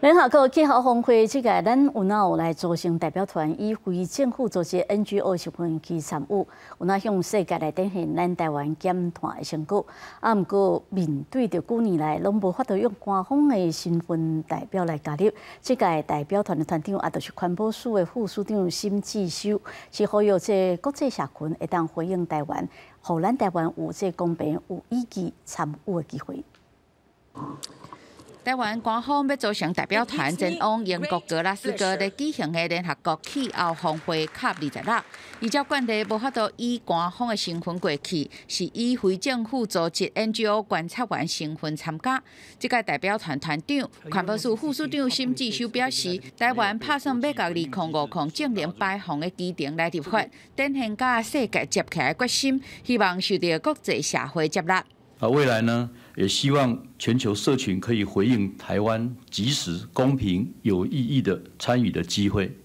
恁好，各气候峰会，即届咱有有来组成代表团，以非政府组织 NGO 身份去参与，有若向世界来展现咱台湾检团成果。啊，毋过面对着旧年来拢无法度用官方的身份代表来加入，即届代表团的团长啊，就是环保署的副署长辛志修，是好有这国际社群会当回应台湾，互咱台湾有这公平、有意义参与的机会。台湾官方要组成代表团前往英国格拉斯哥的举行的联合国气候峰会，卡二十六拉。伊只惯例，无法度以官方的身份过去，是以非政府组织、NGO 观察员身份参加。即届代表团团长、环保署副署长沈志修表示，台湾打算要到二控、五控、正面摆放的机场来立法，展现家世界接起决心，希望受到国际社会接纳。啊，未来呢，也希望全球社群可以回应台湾及时、公平、有意义的参与的机会。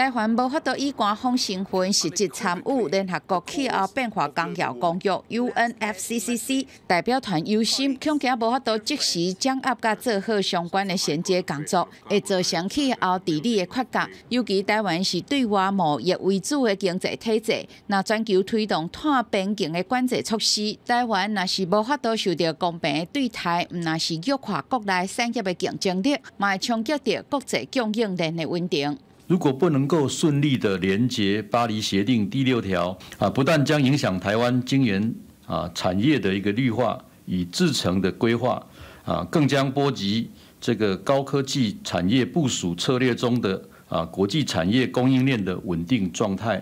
台湾无法度以官方身份实际参与联合国气候变化纲要公约 （UNFCCC） 代表团，优先恐惊无法度及时掌握甲做好相关诶衔接工作，会造成气候治理诶缺角。尤其台湾是对外贸易为主诶经济体制，若全球推动碳边境诶管制措施，台湾若是无法度受到公平诶对待，毋若是弱化国内产业诶竞争力，嘛会冲击到国际供应链诶稳定。如果不能够顺利的连接巴黎协定第六条，啊，不但将影响台湾晶圆啊产业的一个绿化与制程的规划，啊，更将波及这个高科技产业部署策略中的啊国际产业供应链的稳定状态。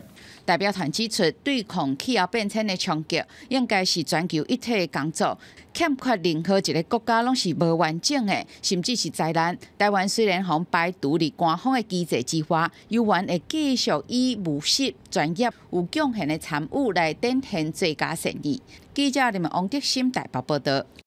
代表团指出，对抗气候变迁的冲击应该是全球一体的工作，欠缺任何一个国家拢是无完整的，甚至是灾难。台湾虽然防败独立官方的机制之外，依然会继续以务实、专业、有贡献的参与来展现最佳诚意。记者林王德兴代报报道。